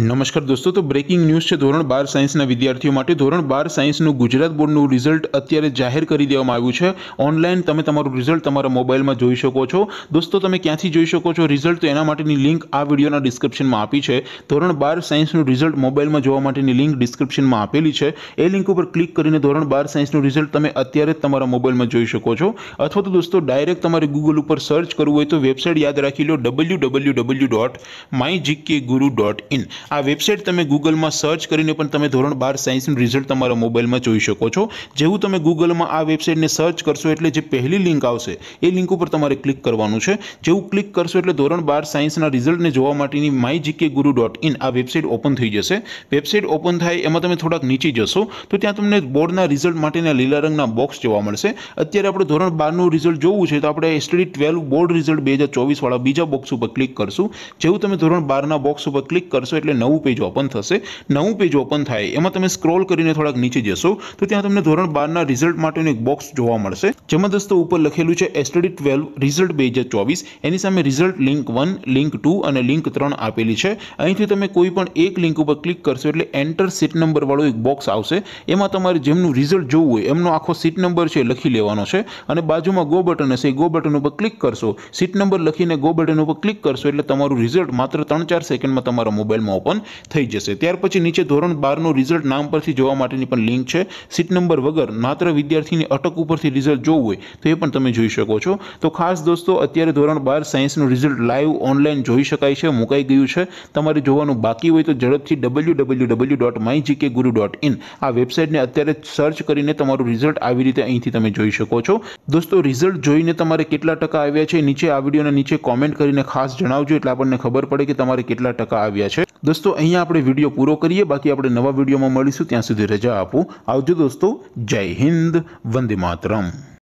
નમસ્કાર દોસ્તો તો બ્રેકિંગ ન્યૂઝ છે ધોરણ બાર સાયન્સના વિદ્યાર્થીઓ માટે ધોરણ બાર સાયન્સનું ગુજરાત બોર્ડનું રિઝલ્ટ અત્યારે જાહેર કરી દેવામાં આવ્યું છે ઓનલાઈન તમે તમારું રિઝલ્ટ તમારા મોબાઈલમાં જોઈ શકો છો દોસ્તો તમે ક્યાંથી જોઈ શકો છો રિઝલ્ટ તો એના માટેની લિંક આ વિડીયોના ડિસ્ક્રિપ્શનમાં આપી છે ધોરણ બાર સાયન્સનું રિઝલ્ટ મોબાઈલમાં જોવા માટેની લિંક ડિસ્ક્રિપ્શનમાં આપેલી છે એ લિંક ઉપર ક્લિક કરીને ધોરણ બાર સાયન્સનું રિઝલ્ટ તમે અત્યારે જ તમારા મોબાઈલમાં જોઈ શકો છો અથવા તો દોસ્તો ડાયરેક્ટ તમારે ગૂગલ ઉપર સર્ચ કરવું હોય તો વેબસાઇટ યાદ રાખી લો W W W dot my guru dot in આ વેબસાઇટ તમે ગૂગલમાં સર્ચ કરીને પણ તમે ધોરણ બાર સાયન્સનું રિઝલ્ટ તમારા મોબાઈલમાં જોઈ શકો છો જેવું તમે ગૂગલમાં આ વેબસાઇટને સર્ચ કરશો એટલે જે પહેલી લિંક આવશે એ લિંક ઉપર તમારે ક્લિક કરવાનું છે જેવું ક્લિક કરશો એટલે ધોરણ બાર સાયન્સના રિઝલ્ટને જોવા માટેની my GK guru dot in આ વેબસાઇટ ઓપન થઈ જશે વેબસાઇટ ઓપન થાય એમાં તમે થોડાક નીચે જશો તો ત્યાં તમને બોર્ડના રિઝલ્ટ માટેના લીલા રંગના બોક્સ જોવા મળશે અત્યારે આપણે ધોરણ બારનું રિઝલ્ટ જોવું છે તો આપણે સ્ટડી ટ્વેલ્વ બોર્ડ રિઝલ્ટ બે હજાર ચોવીસવાળા બીજા બોક્સ ઉપર ક્લિક કરશું જેવું તમે ધોરણ બારના બોક્સ ઉપર ક્લિક કરશો એટલે એટલે નવું પેજ ઓપન થશે નવું પેજ ઓપન થાય એમાં તમે સ્ક્રોલ કરીને થોડાક નીચે જશો તો ત્યાં તમને ધોરણ બારના રિઝલ્ટ માટેનું એક બોક્સ જોવા મળશે જેમાં દોસ્તો ઉપર લખેલું છે એસટીડી ટ્વેલ્વ રિઝલ્ટ બે હજાર ચોવીસ એની સામે result link one link two અને લિંક ત્રણ આપેલી છે અહીંથી તમે કોઈ પણ એક લિંક ઉપર ક્લિક કરશો એટલે એન્ટર સીટ નંબરવાળો એક બોક્સ આવશે એમાં તમારે જેમનું રિઝલ્ટ જોવું હોય એમનો આખો સીટ નંબર છે લખી લેવાનો છે અને બાજુમાં ગો બટન હશે ગો બટન ઉપર ક્લિક કરશો સીટ નંબર લખીને ગો બટન ઉપર ક્લિક કરશો એટલે તમારું રિઝલ્ટ માત્ર ત્રણ ચાર સેકન્ડમાં તમારા મોબાઈલમાં ઓપન થઈ જશે ત્યાર પછી નીચે ધોરણ બારનું રિઝલ્ટ નામ પરથી જોવા માટેની પણ લિંક છે સીટ નંબર વગર માત્ર વિદ્યાર્થીની અટક ઉપરથી રિઝલ્ટ જોવું હોય તો એ પણ તમે જોઈ શકો છો તો ખાસ દોસ્તો અત્યારે ધોરણ બાર સાયન્સનું રિઝલ્ટ લાઈવ ઓનલાઈન જોઈ શકાય છે મુકાઈ ગયું છે તમારે જોવાનું બાકી હોય તો ઝડપથી W W W dot my GK guru dot in આ વેબસાઇટને અત્યારે સર્ચ કરીને તમારું રિઝલ્ટ આવી રીતે અહીંથી તમે જોઈ શકો છો દોસ્તો રિઝલ્ટ જોઈને તમારે કેટલા ટકા આવ્યા છે નીચે આ વિડીયોના નીચે કોમેન્ટ કરીને ખાસ જણાવજો એટલે આપણને ખબર પડે કે તમારે કેટલા ટકા આવ્યા છે દોસ્તો અહીંયા આપણે વિડીયો પૂરો કરીએ બાકી આપણે નવા વિડીયોમાં મળીશું ત્યાં સુધી રજા આપો આવજો દોસ્તો જય હિન્દ વંદે માતરમ